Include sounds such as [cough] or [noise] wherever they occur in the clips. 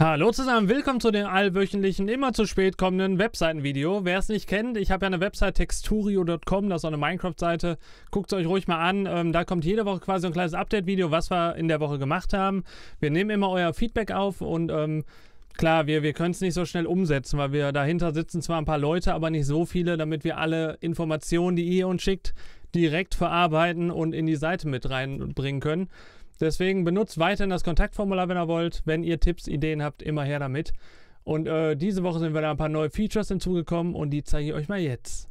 Hallo zusammen, willkommen zu dem allwöchentlichen, immer zu spät kommenden Webseitenvideo. Wer es nicht kennt, ich habe ja eine Website texturio.com, das ist auch eine Minecraft-Seite. Guckt es euch ruhig mal an. Ähm, da kommt jede Woche quasi ein kleines Update-Video, was wir in der Woche gemacht haben. Wir nehmen immer euer Feedback auf und ähm, klar, wir, wir können es nicht so schnell umsetzen, weil wir dahinter sitzen zwar ein paar Leute, aber nicht so viele, damit wir alle Informationen, die ihr uns schickt, direkt verarbeiten und in die Seite mit reinbringen können. Deswegen benutzt weiterhin das Kontaktformular, wenn ihr wollt. Wenn ihr Tipps, Ideen habt, immer her damit. Und äh, diese Woche sind wir da ein paar neue Features hinzugekommen und die zeige ich euch mal jetzt.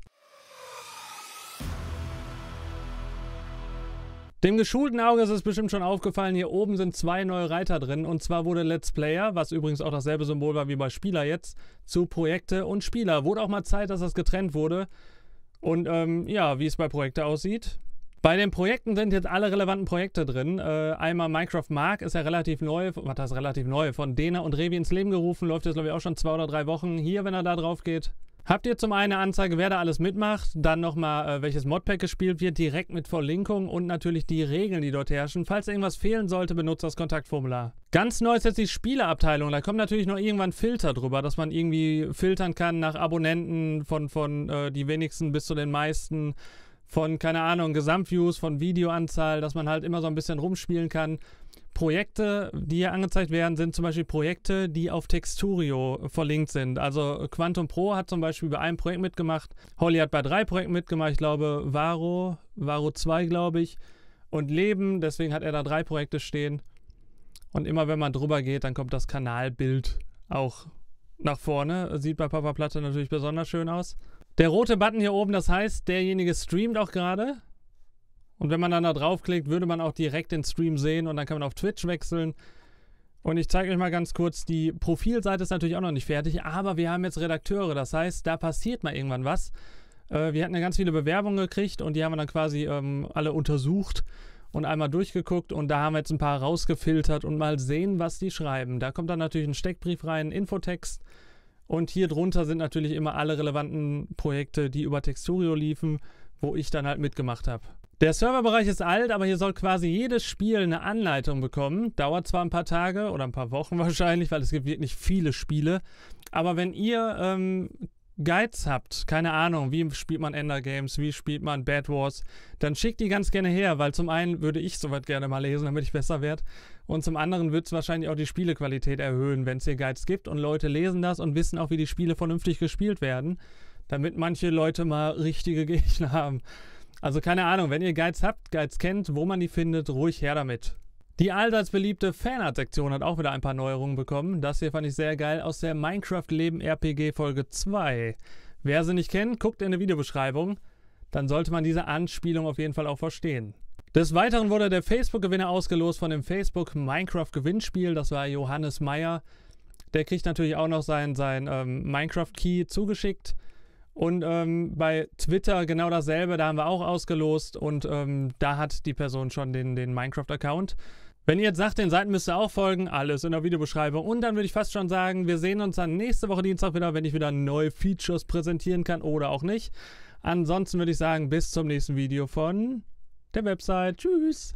Dem geschulten Auge ist es bestimmt schon aufgefallen, hier oben sind zwei neue Reiter drin. Und zwar wurde Let's Player, was übrigens auch dasselbe Symbol war wie bei Spieler jetzt, zu Projekte und Spieler. Wurde auch mal Zeit, dass das getrennt wurde. Und ähm, ja, wie es bei Projekte aussieht, bei den Projekten sind jetzt alle relevanten Projekte drin. Äh, einmal Minecraft Mark ist ja relativ neu, was das relativ neu, von Dena und Revi ins Leben gerufen, läuft jetzt glaube ich auch schon zwei oder drei Wochen. Hier, wenn er da drauf geht, Habt ihr zum einen eine Anzeige, wer da alles mitmacht, dann nochmal, äh, welches Modpack gespielt wird, direkt mit Verlinkung und natürlich die Regeln, die dort herrschen. Falls irgendwas fehlen sollte, benutzt das Kontaktformular. Ganz neu ist jetzt die Spieleabteilung. Da kommen natürlich noch irgendwann Filter drüber, dass man irgendwie filtern kann nach Abonnenten von, von äh, die wenigsten bis zu den meisten von, keine Ahnung, Gesamtviews, von Videoanzahl, dass man halt immer so ein bisschen rumspielen kann. Projekte, die hier angezeigt werden, sind zum Beispiel Projekte, die auf Texturio verlinkt sind. Also Quantum Pro hat zum Beispiel bei einem Projekt mitgemacht, Holly hat bei drei Projekten mitgemacht, ich glaube Varo, Varo 2 glaube ich, und Leben, deswegen hat er da drei Projekte stehen. Und immer wenn man drüber geht, dann kommt das Kanalbild auch nach vorne. Sieht bei Papa Platte natürlich besonders schön aus. Der rote Button hier oben, das heißt, derjenige streamt auch gerade. Und wenn man dann da draufklickt, würde man auch direkt den Stream sehen und dann kann man auf Twitch wechseln. Und ich zeige euch mal ganz kurz, die Profilseite ist natürlich auch noch nicht fertig, aber wir haben jetzt Redakteure, das heißt, da passiert mal irgendwann was. Äh, wir hatten ja ganz viele Bewerbungen gekriegt und die haben wir dann quasi ähm, alle untersucht und einmal durchgeguckt und da haben wir jetzt ein paar rausgefiltert und mal sehen, was die schreiben. Da kommt dann natürlich ein Steckbrief rein, Infotext und hier drunter sind natürlich immer alle relevanten Projekte, die über Texturio liefen, wo ich dann halt mitgemacht habe. Der Serverbereich ist alt, aber hier soll quasi jedes Spiel eine Anleitung bekommen. Dauert zwar ein paar Tage oder ein paar Wochen [laughs] wahrscheinlich, weil es gibt wirklich viele Spiele. Aber wenn ihr ähm, Guides habt, keine Ahnung, wie spielt man Ender Games, wie spielt man Bad Wars, dann schickt die ganz gerne her, weil zum einen würde ich soweit gerne mal lesen, damit ich besser werde. Und zum anderen wird es wahrscheinlich auch die Spielequalität erhöhen, wenn es hier Guides gibt und Leute lesen das und wissen auch, wie die Spiele vernünftig gespielt werden, damit manche Leute mal richtige [laughs] Gegner haben. Also keine Ahnung, wenn ihr Guides habt, Guides kennt, wo man die findet, ruhig her damit. Die allseits beliebte Fanart-Sektion hat auch wieder ein paar Neuerungen bekommen. Das hier fand ich sehr geil aus der Minecraft-Leben-RPG Folge 2. Wer sie nicht kennt, guckt in der Videobeschreibung. Dann sollte man diese Anspielung auf jeden Fall auch verstehen. Des Weiteren wurde der Facebook-Gewinner ausgelost von dem Facebook Minecraft-Gewinnspiel. Das war Johannes Meyer. Der kriegt natürlich auch noch sein, sein ähm, Minecraft-Key zugeschickt. Und ähm, bei Twitter genau dasselbe, da haben wir auch ausgelost und ähm, da hat die Person schon den, den Minecraft-Account. Wenn ihr jetzt sagt, den Seiten müsst ihr auch folgen, alles in der Videobeschreibung. Und dann würde ich fast schon sagen, wir sehen uns dann nächste Woche Dienstag wieder, wenn ich wieder neue Features präsentieren kann oder auch nicht. Ansonsten würde ich sagen, bis zum nächsten Video von der Website. Tschüss!